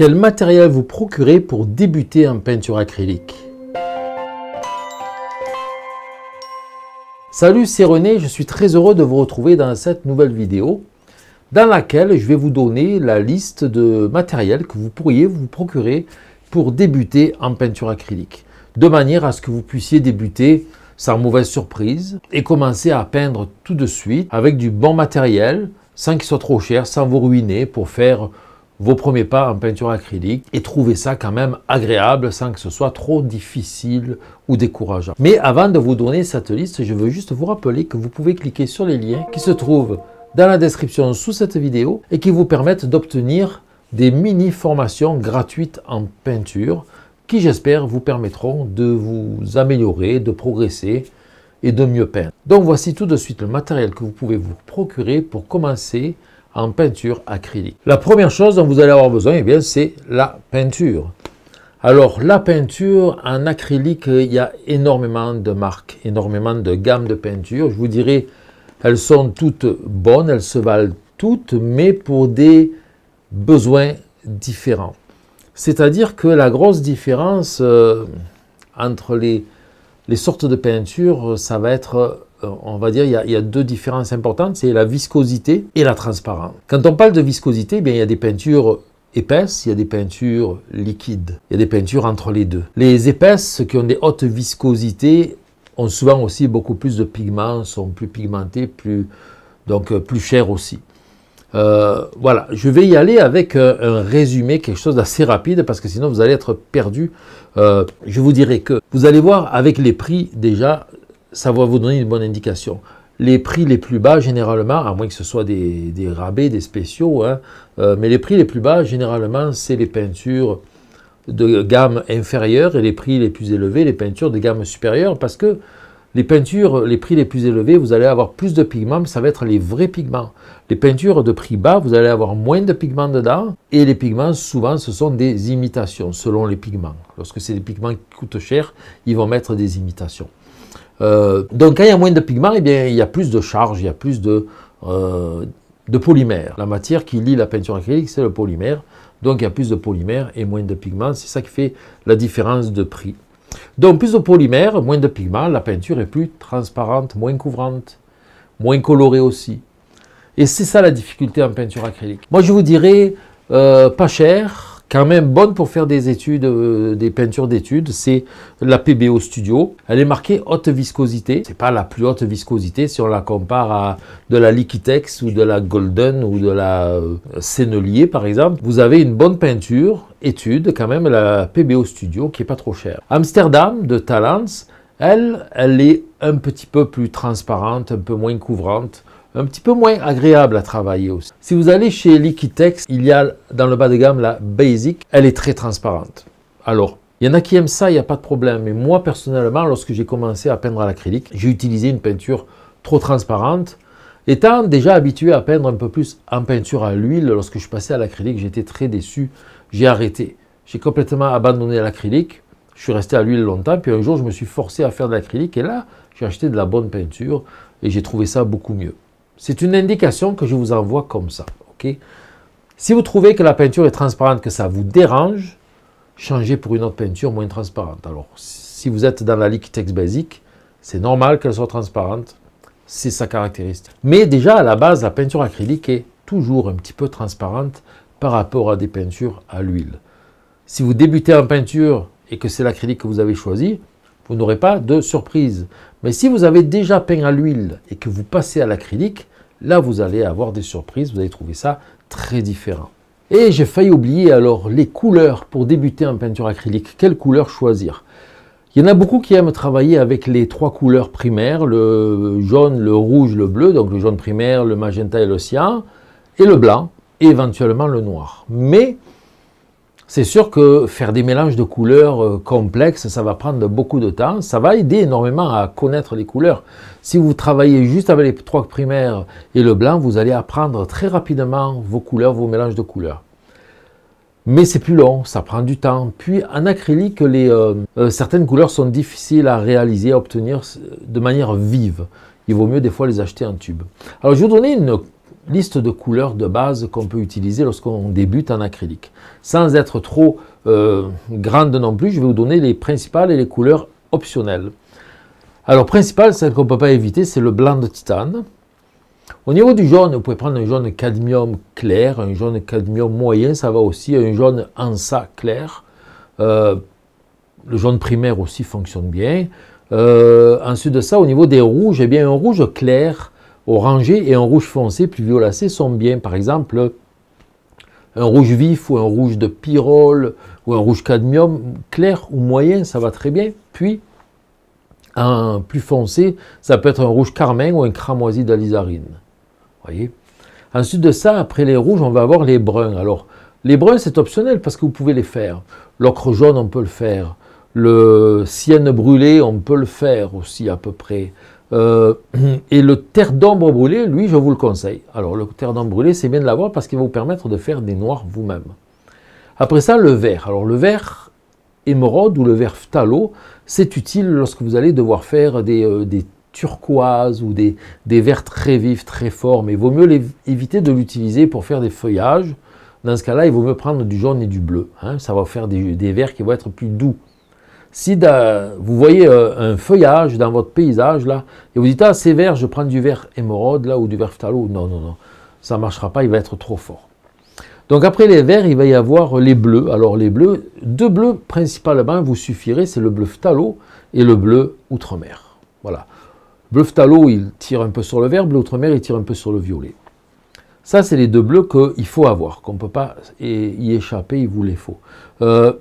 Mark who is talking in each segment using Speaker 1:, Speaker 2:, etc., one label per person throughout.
Speaker 1: Quel matériel vous procurez pour débuter en peinture acrylique Salut, c'est René, je suis très heureux de vous retrouver dans cette nouvelle vidéo dans laquelle je vais vous donner la liste de matériel que vous pourriez vous procurer pour débuter en peinture acrylique, de manière à ce que vous puissiez débuter sans mauvaise surprise et commencer à peindre tout de suite avec du bon matériel, sans qu'il soit trop cher, sans vous ruiner pour faire vos premiers pas en peinture acrylique et trouver ça quand même agréable sans que ce soit trop difficile ou décourageant. Mais avant de vous donner cette liste, je veux juste vous rappeler que vous pouvez cliquer sur les liens qui se trouvent dans la description sous cette vidéo et qui vous permettent d'obtenir des mini formations gratuites en peinture qui j'espère vous permettront de vous améliorer, de progresser et de mieux peindre. Donc voici tout de suite le matériel que vous pouvez vous procurer pour commencer en peinture acrylique. La première chose dont vous allez avoir besoin, eh bien, c'est la peinture. Alors, la peinture en acrylique, il y a énormément de marques, énormément de gammes de peinture Je vous dirais, elles sont toutes bonnes, elles se valent toutes, mais pour des besoins différents. C'est-à-dire que la grosse différence euh, entre les, les sortes de peinture ça va être on va dire, il y, a, deux différences importantes, c'est la viscosité et la transparence. Quand on parle de viscosité, eh il y a des peintures épaisses, il y a des peintures liquides, il y a des peintures entre les deux. Les épaisses qui ont des hautes viscosités ont souvent aussi beaucoup plus de pigments, sont plus pigmentés, donc euh, plus chères aussi. Euh, voilà, je vais y aller avec euh, un, résumé, quelque chose d'assez rapide, parce que sinon vous allez être perdu. je vous dirai que vous allez voir avec les prix déjà ça va vous donner une bonne indication. Les prix les plus bas, généralement, à moins que ce soit des, rabais, des spéciaux, hein, euh, mais les prix les plus bas, généralement, c'est les peintures de gamme inférieure et les prix les plus élevés, les peintures de gamme supérieure, parce que les peintures, les prix les plus élevés, vous allez avoir plus de pigments, mais ça va être les vrais pigments. Les peintures de prix bas, vous allez avoir moins de pigments dedans, et les pigments, souvent, ce sont des imitations, selon les pigments. Lorsque c'est des pigments qui coûtent cher, ils vont mettre des imitations. Euh, donc quand il y a moins de pigments, eh bien, il y a plus de charge, il y a plus de, euh, polymères. La matière qui lie la peinture acrylique, c'est le polymère. Donc il y a plus de polymères et moins de pigments. C'est ça qui fait la différence de prix. Donc plus de polymères, moins de pigments, la peinture est plus transparente, moins couvrante, moins colorée aussi. Et c'est ça la difficulté en peinture acrylique. Moi je vous dirais, euh, pas cher, quand même bonne pour faire des études, euh, des peintures d'études, c'est la PBO Studio. Elle est marquée haute viscosité. C'est pas la plus haute viscosité si on la compare à de la Liquitex ou de la Golden ou de la euh, Sennelier par exemple. Vous avez une bonne peinture étude quand même la PBO Studio qui est pas trop chère. Amsterdam de Talents, elle, elle est un petit peu plus transparente, un peu moins couvrante un petit peu moins agréable à travailler aussi. Si vous allez chez Liquitex, il y a dans le bas de gamme la Basic, elle est très transparente. Alors, il y en a qui aiment ça, il n'y a pas de problème. Mais moi, personnellement, lorsque j'ai commencé à peindre à l'acrylique, j'ai utilisé une peinture trop transparente. Étant déjà habitué à peindre un peu plus en peinture à l'huile, lorsque je passais à l'acrylique, j'étais très déçu. J'ai arrêté. J'ai complètement abandonné l'acrylique. Je suis resté à l'huile longtemps. Puis un jour, je me suis forcé à faire de l'acrylique. Et là, j'ai acheté de la bonne peinture et j'ai trouvé ça beaucoup mieux. C'est une indication que je vous envoie comme ça. ok si vous trouvez que la peinture est transparente, que ça vous dérange, changez pour une autre peinture moins transparente. Alors, si vous êtes dans la Liquitex basique, c'est normal qu'elle soit transparente, c'est sa caractéristique. Mais déjà, à la base, la peinture acrylique est toujours un petit peu transparente par rapport à des peintures à l'huile. Si vous débutez en peinture et que c'est l'acrylique que vous avez choisi, vous n'aurez pas de surprise. Mais si vous avez déjà peint à l'huile et que vous passez à l'acrylique, là vous allez avoir des surprises, vous allez trouver ça très différent. Et j'ai failli oublier alors les couleurs pour débuter en peinture acrylique. Quelle couleur choisir il y en a beaucoup qui aiment travailler avec les trois couleurs primaires, le jaune, le rouge, le bleu, donc le jaune primaire, le magenta et le cyan, et le blanc, et éventuellement le noir. Mais c'est sûr que faire des mélanges de couleurs euh, complexes, ça va prendre beaucoup de temps. Ça va aider énormément à connaître les couleurs. Si vous travaillez juste avec les trois primaires et le blanc, vous allez apprendre très rapidement vos couleurs, vos mélanges de couleurs. Mais c'est plus long, ça prend du temps. Puis en acrylique, les, euh, euh, certaines couleurs sont difficiles à réaliser, à obtenir de manière vive. Il vaut mieux des fois les acheter en tube. Alors je vais vous donner une liste de couleurs de base qu'on peut utiliser lorsqu'on débute en acrylique. Sans être trop euh, grande non plus, je vais vous donner les principales et les couleurs optionnelles. Alors principale, celle qu'on ne peut pas éviter, c'est le blanc de titane. Au niveau du jaune, vous pouvez prendre un jaune cadmium clair, un jaune cadmium moyen, ça va aussi, un jaune ansa clair. Euh, le jaune primaire aussi fonctionne bien. Euh, ensuite de ça, au niveau des rouges, eh bien un rouge clair orangé et un rouge foncé plus violacé sont bien. Par exemple, un rouge vif ou un rouge de pyrrole ou un rouge cadmium clair ou moyen, ça va très bien. Puis, un plus foncé, ça peut être un rouge carmin ou un cramoisi d'alizarine. voyez Ensuite de ça, après les rouges, on va avoir les bruns. Alors, les bruns, c'est optionnel parce que vous pouvez les faire. L'ocre jaune, on peut le faire. Le sienne brûlé, on peut le faire aussi à peu près. Euh, et le terre d'ombre brûlé, lui, je vous le conseille. Alors, le terre d'ombre brûlé, c'est bien de l'avoir parce qu'il va vous permettre de faire des noirs vous-même. Après ça, le vert, Alors, le vert émeraude ou le vert phtalo, c'est utile lorsque vous allez devoir faire des, euh, turquoises ou des, verts très vifs, très forts, mais il vaut mieux éviter de l'utiliser pour faire des feuillages. Dans ce cas-là, il vaut mieux prendre du jaune et du bleu. Hein. Ça va faire des, des qui vont être plus doux. Si vous voyez euh, un feuillage dans votre paysage, là, et vous dites, ah, c'est vert, je prends du vert émeraude, là, ou du vert phtalo, non, non, non, ça ne marchera pas, il va être trop fort. Donc après les verts, il va y avoir les bleus. Alors les bleus, deux bleus principalement vous suffirez, c'est le bleu phtalo et le bleu outre-mer. Voilà. Bleu phtalo, il tire un peu sur le vert, bleu outre-mer, il tire un peu sur le violet. Ça, c'est les deux bleus qu'il faut avoir, qu'on ne peut pas y échapper, il vous les faut. Euh,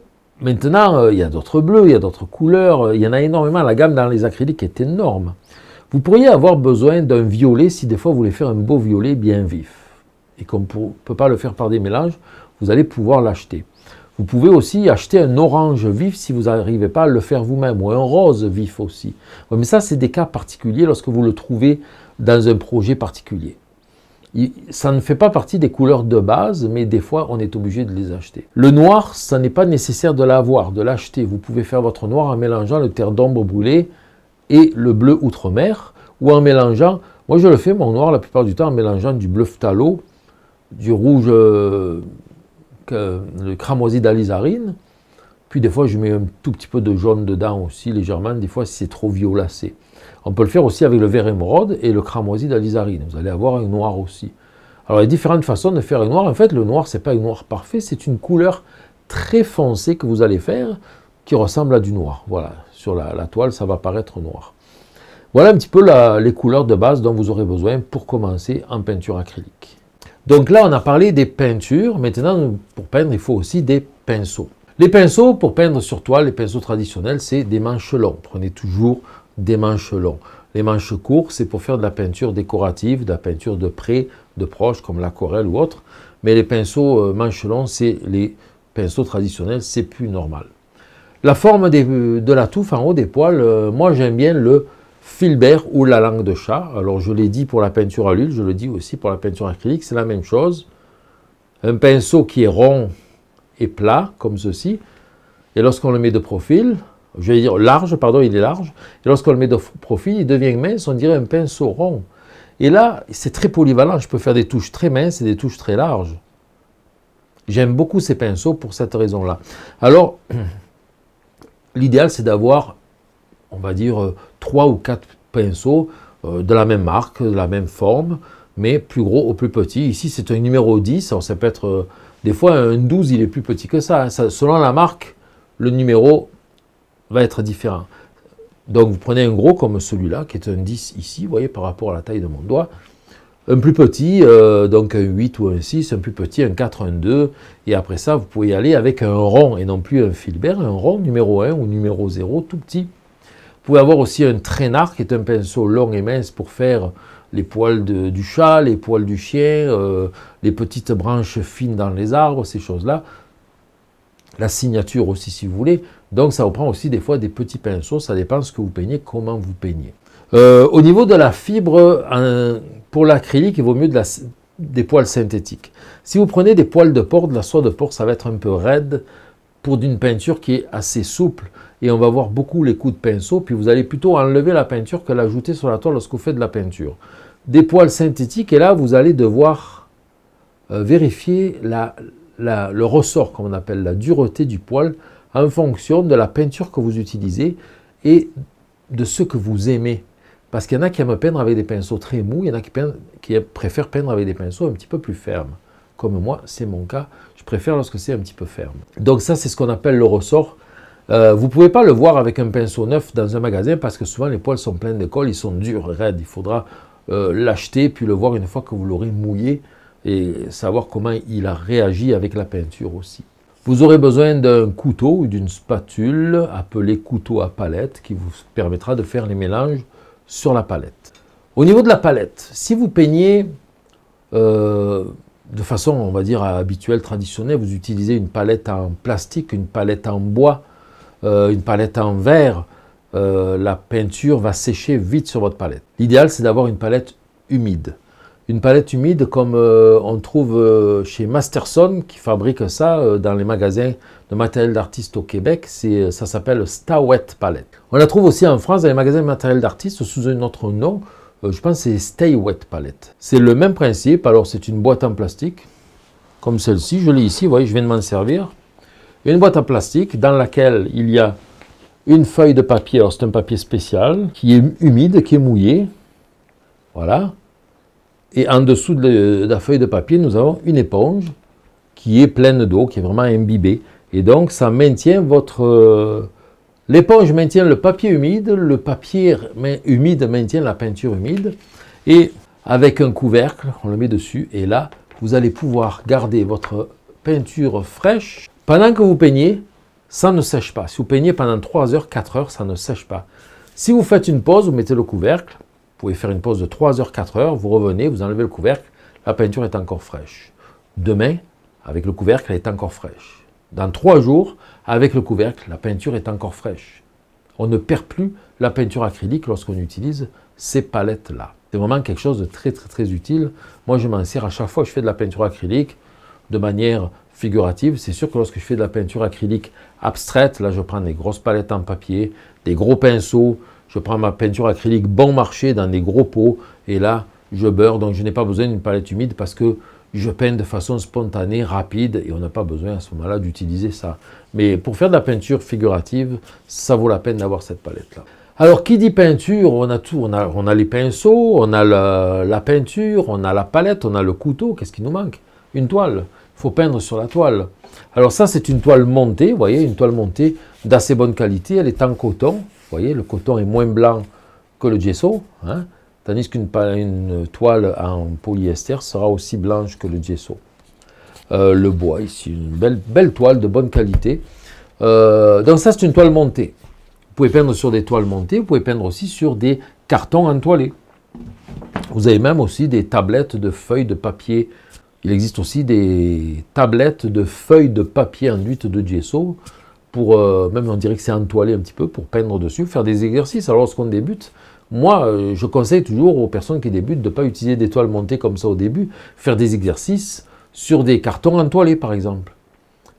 Speaker 1: Maintenant, euh, il y a d'autres bleus, il y a d'autres couleurs, euh, il y en a énormément. La gamme dans les acryliques est énorme. Vous pourriez avoir besoin d'un violet si des fois vous voulez faire un beau violet bien vif. Et qu'on ne peut pas le faire par des mélanges, vous allez pouvoir l'acheter. Vous pouvez aussi acheter un orange vif si vous n'arrivez pas à le faire vous-même, ou un rose vif aussi. Mais ça, c'est des cas particuliers lorsque vous le trouvez dans un projet particulier ça ne fait pas partie des couleurs de base, mais des fois on est obligé de les acheter. Le noir, ça n'est pas nécessaire de l'avoir, de l'acheter. Vous pouvez faire votre noir en mélangeant le terre d'ombre brûlé et le bleu outre-mer, ou en mélangeant, moi je le fais mon noir la plupart du temps en mélangeant du bleu phtalo, du rouge, euh, le cramoisi d'alizarine, puis des fois je mets un tout petit peu de jaune dedans aussi légèrement, des fois c'est trop violacé. On peut le faire aussi avec le vert émeraude et le cramoisi d'Alizarine. Vous allez avoir un noir aussi. Alors, il y a différentes façons de faire un noir. En fait, le noir, c'est pas un noir parfait, c'est une couleur très foncée que vous allez faire qui ressemble à du noir. Voilà, sur la, toile, ça va paraître noir. Voilà un petit peu les couleurs de base dont vous aurez besoin pour commencer en peinture acrylique. Donc là, on a parlé des peintures. Maintenant, pour peindre, il faut aussi des pinceaux. Les pinceaux, pour peindre sur toile, les pinceaux traditionnels, c'est des manches longues. Prenez toujours des manches longs. Les manches courtes, c'est pour faire de la peinture décorative, de la peinture de près, de proche, comme l'aquarelle ou autre. Mais les pinceaux euh, manches longs, c'est les pinceaux traditionnels, c'est plus normal. La forme de la touffe en haut des poils, euh, moi j'aime bien le filbert ou la langue de chat. Alors je l'ai dit pour la peinture à l'huile, je le dis aussi pour la peinture acrylique, c'est la même chose. Un pinceau qui est rond et plat, comme ceci, et lorsqu'on le met de profil, je vais dire large, pardon, il est large. Et lorsqu'on le met de profil, il devient mince, on dirait un pinceau rond. Et là, c'est très polyvalent, je peux faire des touches très minces et des touches très larges. J'aime beaucoup ces pinceaux pour cette raison-là. Alors, l'idéal, c'est d'avoir, on va dire, euh, trois ou quatre pinceaux euh, de la même marque, de la même forme, mais plus gros ou plus petit. Ici, c'est un numéro 10, ça peut être... Euh, des fois, un 12, il est plus petit que ça hein. selon la marque, le numéro va être différent. Donc vous prenez un gros comme celui-là, qui est un 10 ici, vous voyez, par rapport à la taille de mon doigt. Un plus petit, euh, donc un 8 ou un 6, un plus petit, un 4, un 2. Et après ça, vous pouvez y aller avec un rond, et non plus un filbert, un rond numéro 1 ou numéro 0, tout petit. Vous pouvez avoir aussi un traînard, qui est un pinceau long et mince pour faire les poils du chat, les poils du chien, euh, les petites branches fines dans les arbres, ces choses-là. La signature aussi, si vous voulez. Donc ça vous prend aussi des fois des petits pinceaux, ça dépend ce que vous peignez, comment vous peignez. Euh, au niveau de la fibre, pour l'acrylique, il vaut mieux des poils synthétiques. Si vous prenez des poils de porc, de la soie de porc, ça va être un peu raide pour d'une peinture qui est assez souple et on va voir beaucoup les coups de pinceau, puis vous allez plutôt enlever la peinture que l'ajouter sur la toile lorsque vous faites de la peinture. Des poils synthétiques, et là vous allez devoir euh, vérifier le ressort, comme on appelle la dureté du poil, en fonction de la peinture que vous utilisez et de ce que vous aimez. Parce qu'il y en a qui aiment peindre avec des pinceaux très mous, il y en a qui, préfèrent peindre avec des pinceaux un petit peu plus fermes. Comme moi, c'est mon cas, je préfère lorsque c'est un petit peu ferme. Donc ça, c'est ce qu'on appelle le ressort. Euh, vous ne pouvez pas le voir avec un pinceau neuf dans un magasin parce que souvent les poils sont pleins de colle, ils sont durs, raides. Il faudra euh, l'acheter puis le voir une fois que vous l'aurez mouillé et savoir comment il a réagi avec la peinture aussi. Vous aurez besoin d'un couteau ou d'une spatule appelée couteau à palette qui vous permettra de faire les mélanges sur la palette. Au niveau de la palette, si vous peignez euh, de façon, on va dire, habituelle, traditionnelle, vous utilisez une palette en plastique, une palette en bois, euh, une palette en verre, euh, la peinture va sécher vite sur votre palette. L'idéal, c'est d'avoir une palette humide une palette humide comme euh, on trouve euh, chez Masterson qui fabrique ça euh, dans les magasins de matériel d'artiste au Québec. ça s'appelle Stawet Palette. On la trouve aussi en France dans les magasins de matériel d'artiste sous un autre nom. je pense c'est Stay Wet Palette. C'est le même principe. Alors c'est une boîte en plastique comme celle-ci. Je l'ai ici. Vous voyez, je viens de m'en servir. Une boîte en plastique dans laquelle il y a une feuille de papier. Alors c'est un papier spécial qui est humide, qui est mouillé. Voilà. Et en dessous de la feuille de papier, nous avons une éponge qui est pleine d'eau, qui est vraiment imbibée. Et donc, ça maintient votre... Euh, l'éponge maintient le papier humide, le papier humide maintient la peinture humide. Et avec un couvercle, on le met dessus. Et là, vous allez pouvoir garder votre peinture fraîche pendant que vous peignez. Ça ne sèche pas. Si vous peignez pendant 3 heures, 4 heures, ça ne sèche pas. Si vous faites une pause, vous mettez le couvercle, vous pouvez faire une pause de 3 heures, 4 heures, vous revenez, vous enlevez le couvercle, la peinture est encore fraîche. Demain, avec le couvercle, elle est encore fraîche. Dans 3 jours, avec le couvercle, la peinture est encore fraîche. On ne perd plus la peinture acrylique lorsqu'on utilise ces palettes-là. C'est vraiment quelque chose de très très très utile. Moi, je m'en sers à chaque fois que je fais de la peinture acrylique de manière figurative. C'est sûr que lorsque je fais de la peinture acrylique abstraite, là, je prends des grosses palettes en papier, des gros pinceaux, je prends ma peinture acrylique bon marché dans des gros pots et là, je beurre. Donc, je n'ai pas besoin d'une palette humide parce que je peins de façon spontanée, rapide, et on n'a pas besoin à ce moment-là d'utiliser ça. Mais pour faire de la peinture figurative, ça vaut la peine d'avoir cette palette-là. Alors, qui dit peinture, on a tout. On a, les pinceaux, on a la peinture, on a la palette, on a le couteau. Qu'est-ce qui nous manque Une toile. Il faut peindre sur la toile. Alors ça, c'est une toile montée, vous voyez, une toile montée d'assez bonne qualité. Elle est en coton voyez, le coton est moins blanc que le gesso, hein, tandis qu'une toile en polyester sera aussi blanche que le gesso. Euh, le bois ici, une belle, toile de bonne qualité. Euh, donc ça, c'est une toile montée. Vous pouvez peindre sur des toiles montées, vous pouvez peindre aussi sur des cartons entoilés. Vous avez même aussi des tablettes de feuilles de papier. Il existe aussi des tablettes de feuilles de papier enduites de gesso pour, euh, même on dirait que c'est entoilé un petit peu, pour peindre dessus, faire des exercices. Alors lorsqu'on débute, moi, euh, je conseille toujours aux personnes qui débutent de ne pas utiliser des toiles montées comme ça au début, faire des exercices sur des cartons entoilés par exemple.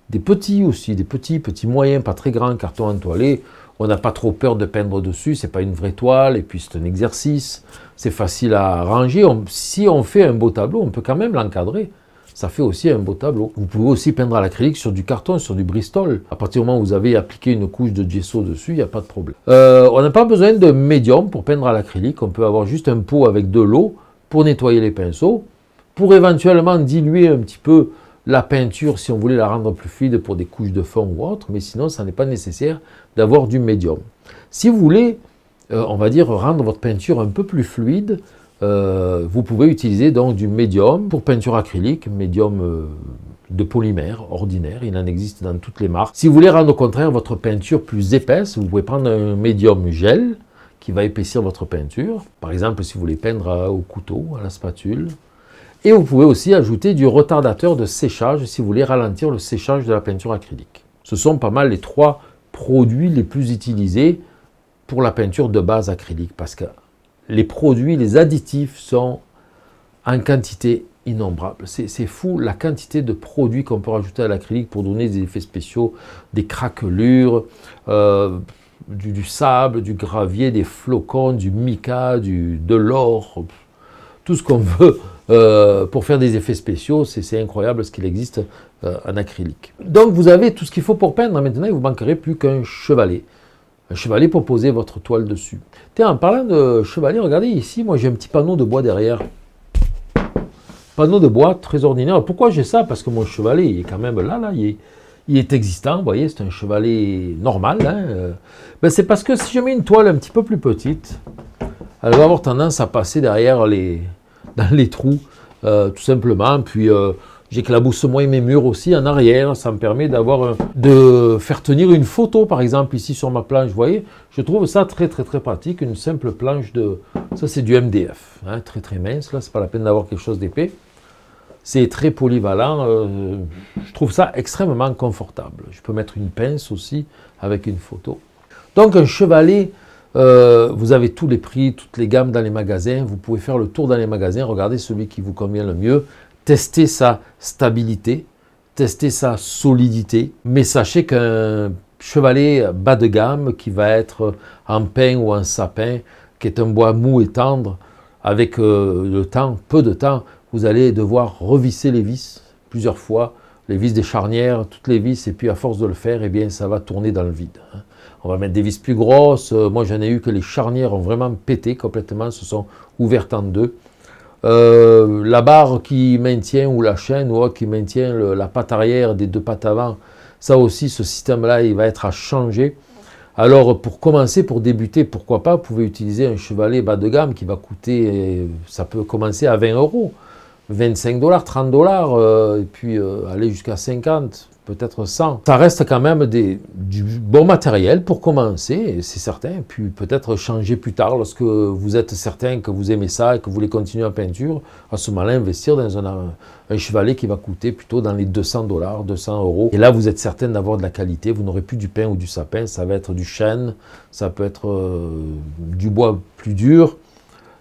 Speaker 1: Des petits aussi, des petits, petits moyens, pas très grands, cartons entoilés. On n'a pas trop peur de peindre dessus, c'est pas une vraie toile, et puis c'est un exercice, c'est facile à ranger. si on fait un beau tableau, on peut quand même l'encadrer ça fait aussi un beau tableau. Vous pouvez aussi peindre à l'acrylique sur du carton, sur du Bristol. À partir du moment où vous avez appliqué une couche de gesso dessus, il n'y a pas de problème. Euh, on n'a pas besoin de médium pour peindre à l'acrylique. On peut avoir juste un pot avec de l'eau pour nettoyer les pinceaux, pour éventuellement diluer un petit peu la peinture si on voulait la rendre plus fluide pour des couches de fond ou autre, mais sinon ça n'est pas nécessaire d'avoir du médium. Si vous voulez, euh, on va dire, rendre votre peinture un peu plus fluide, euh, vous pouvez utiliser donc du médium pour peinture acrylique, médium euh, de polymère ordinaire, il en existe dans toutes les marques. Si vous voulez rendre au contraire votre peinture plus épaisse, vous pouvez prendre un médium gel qui va épaissir votre peinture. Par exemple, si vous voulez peindre au couteau, à la spatule. Et vous pouvez aussi ajouter du retardateur de séchage si vous voulez ralentir le séchage de la peinture acrylique. Ce sont pas mal les trois produits les plus utilisés pour la peinture de base acrylique parce que les produits, les additifs sont en quantité innombrable. C'est fou la quantité de produits qu'on peut rajouter à l'acrylique pour donner des effets spéciaux, des craquelures, euh, du, sable, du gravier, des flocons, du mica, du, de l'or, tout ce qu'on veut euh, pour faire des effets spéciaux. C'est incroyable ce qu'il existe euh, en acrylique. Donc vous avez tout ce qu'il faut pour peindre. Maintenant, il vous manquerait plus qu'un chevalet un chevalet pour poser votre toile dessus. Tiens, en parlant de chevalet, regardez ici, moi j'ai un petit panneau de bois derrière. Panneau de bois très ordinaire. Pourquoi j'ai ça Parce que mon chevalet, il est quand même là, là, il est, existant, vous voyez, c'est un chevalet normal. Hein, euh. ben, c'est parce que si je mets une toile un petit peu plus petite, elle va avoir tendance à passer derrière les, dans les trous, euh, tout simplement. Puis euh, J'éclabousse et mes murs aussi en arrière. Ça me permet d'avoir de faire tenir une photo, par exemple, ici sur ma planche. Vous voyez, je trouve ça très, très, très pratique. Une simple planche de... Ça, c'est du MDF. Hein, très, très mince. Là, c'est pas la peine d'avoir quelque chose d'épais. C'est très polyvalent. Euh, je trouve ça extrêmement confortable. Je peux mettre une pince aussi avec une photo. Donc, un chevalet... Euh, vous avez tous les prix, toutes les gammes dans les magasins. Vous pouvez faire le tour dans les magasins, regardez celui qui vous convient le mieux tester sa stabilité, tester sa solidité, mais sachez qu'un chevalet bas de gamme qui va être en pin ou en sapin, qui est un bois mou et tendre, avec euh, le temps, peu de temps, vous allez devoir revisser les vis plusieurs fois, les vis des charnières, toutes les vis, et puis à force de le faire, eh bien, ça va tourner dans le vide. Hein. On va mettre des vis plus grosses. Euh, moi, j'en ai eu que les charnières ont vraiment pété complètement, se sont ouvertes en deux. Euh, la barre qui maintient ou la chaîne ou qui maintient la patte arrière des deux pattes avant, ça aussi, ce système-là, il va être à changer. Alors, pour commencer, pour débuter, pourquoi pas, vous pouvez utiliser un chevalet bas de gamme qui va coûter, euh, ça peut commencer à 20 euros, 25 dollars, 30 dollars, euh, et puis aller jusqu'à 50 peut-être 100. Ça reste quand même des, du bon matériel pour commencer, c'est certain, puis peut-être changer plus tard lorsque vous êtes certain que vous aimez ça et que vous voulez continuer en peinture, à ce moment-là, investir dans un, chevalet qui va coûter plutôt dans les 200 dollars, 200 euros. Et là, vous êtes certain d'avoir de la qualité, vous n'aurez plus du pain ou du sapin, ça va être du chêne, ça peut être euh, du bois plus dur,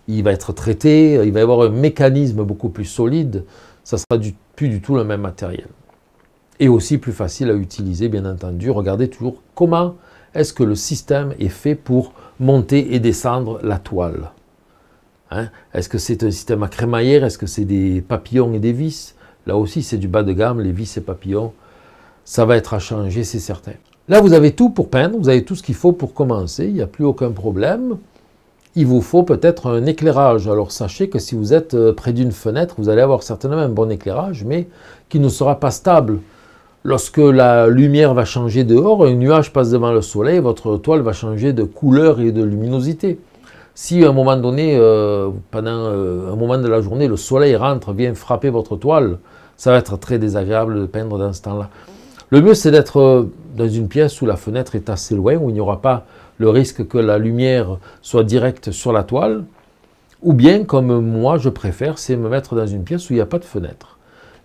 Speaker 1: il va être traité, il va y avoir un mécanisme beaucoup plus solide, ça sera plus du tout le même matériel et aussi plus facile à utiliser, bien entendu. Regardez toujours comment est-ce que le système est fait pour monter et descendre la toile. Hein? est-ce que c'est un système à crémaillère Est-ce que c'est des papillons et des vis Là aussi, c'est du bas de gamme, les vis et papillons. Ça va être à changer, c'est certain. Là, vous avez tout pour peindre, vous avez tout ce qu'il faut pour commencer, il n'y a plus aucun problème. Il vous faut peut-être un éclairage. Alors sachez que si vous êtes euh, près d'une fenêtre, vous allez avoir certainement un bon éclairage, mais qui ne sera pas stable. Lorsque la lumière va changer dehors, un nuage passe devant le soleil, votre toile va changer de couleur et de luminosité. Si à un moment donné, euh, pendant euh, un moment de la journée, le soleil rentre, vient frapper votre toile, ça va être très désagréable de peindre dans ce temps-là. Le mieux, c'est d'être euh, dans une pièce où la fenêtre est assez loin, où il n'y aura pas le risque que la lumière soit directe sur la toile. Ou bien, comme moi, je préfère, c'est me mettre dans une pièce où il n'y a pas de fenêtre.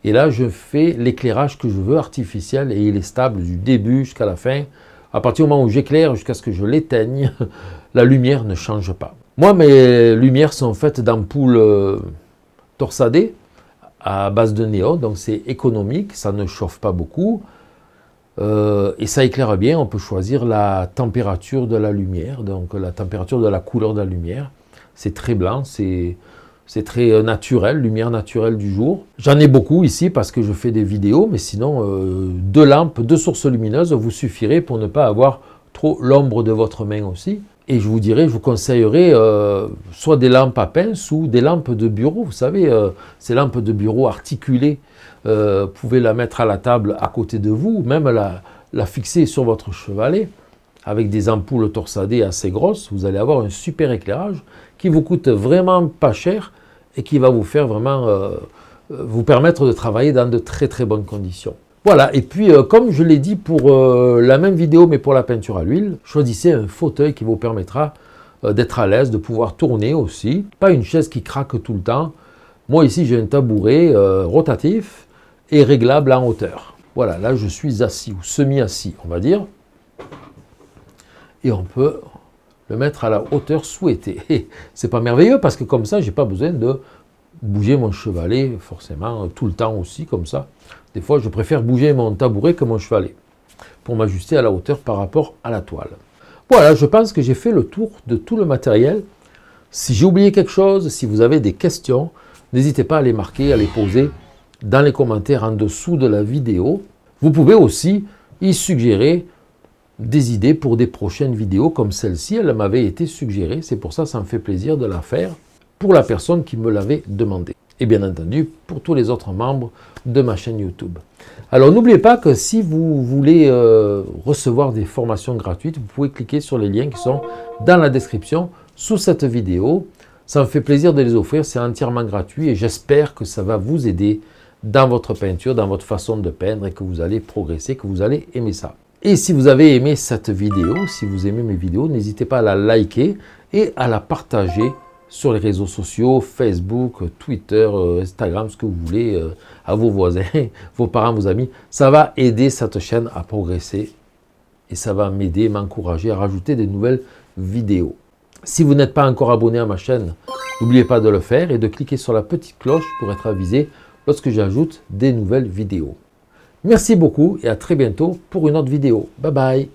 Speaker 1: Et là, je fais l'éclairage que je veux artificiel et il est stable du début jusqu'à la fin. À partir du moment où j'éclaire jusqu'à ce que je l'éteigne, la lumière ne change pas. Moi, mes lumières sont faites d'ampoules euh, torsadées à base de néon, donc c'est économique, ça ne chauffe pas beaucoup. Euh, et ça éclaire bien, on peut choisir la température de la lumière, donc la température de la couleur de la lumière. C'est très blanc, c'est c'est très euh, naturel, lumière naturelle du jour. J'en ai beaucoup ici parce que je fais des vidéos, mais sinon, euh, deux lampes, deux sources lumineuses vous suffiraient pour ne pas avoir trop l'ombre de votre main aussi. Et je vous dirais, je vous conseillerais euh, soit des lampes à pince ou des lampes de bureau. Vous savez, ces lampes de bureau articulées, vous pouvez la mettre à la table à côté de vous, même la fixer sur votre chevalet avec des ampoules torsadées assez grosses, vous allez avoir un super éclairage qui vous coûte vraiment pas cher et qui va vous faire vraiment euh, euh, vous permettre de travailler dans de très très bonnes conditions. Voilà, et puis euh, comme je l'ai dit pour la même vidéo mais pour la peinture à l'huile, choisissez un fauteuil qui vous permettra d'être à l'aise, de pouvoir tourner aussi, pas une chaise qui craque tout le temps. Moi ici j'ai un tabouret rotatif et réglable en hauteur. Voilà, là je suis assis ou semi-assis on va dire et on peut le mettre à la hauteur souhaitée. C'est pas merveilleux parce que comme ça, j'ai pas besoin de bouger mon chevalet forcément euh, tout le temps aussi comme ça. Des fois, je préfère bouger mon tabouret que mon chevalet pour m'ajuster à la hauteur par rapport à la toile. Voilà, je pense que j'ai fait le tour de tout le matériel. Si j'ai oublié quelque chose, si vous avez des questions, n'hésitez pas à les marquer, à les poser dans les commentaires en dessous de la vidéo. Vous pouvez aussi y suggérer des idées pour des prochaines vidéos comme celle-ci. Elle m'avait été suggérée, c'est pour ça que ça me fait plaisir de la faire pour la personne qui me l'avait demandé. Et bien entendu, pour tous les autres membres de ma chaîne YouTube. Alors n'oubliez pas que si vous voulez euh, recevoir des formations gratuites, vous pouvez cliquer sur les liens qui sont dans la description sous cette vidéo. Ça me fait plaisir de les offrir, c'est entièrement gratuit et j'espère que ça va vous aider dans votre peinture, dans votre façon de peindre et que vous allez progresser, que vous allez aimer ça. Et si vous avez aimé cette vidéo, si vous aimez mes vidéos, n'hésitez pas à la liker et à la partager sur les réseaux sociaux, Facebook, Twitter, euh, Instagram, ce que vous voulez, euh, à vos voisins, vos parents, vos amis. Ça va aider cette chaîne à progresser et ça va m'aider, m'encourager à rajouter des nouvelles vidéos. Si vous n'êtes pas encore abonné à ma chaîne, n'oubliez pas de le faire et de cliquer sur la petite cloche pour être avisé lorsque j'ajoute des nouvelles vidéos. Merci beaucoup et à très bientôt pour une autre vidéo. Bye bye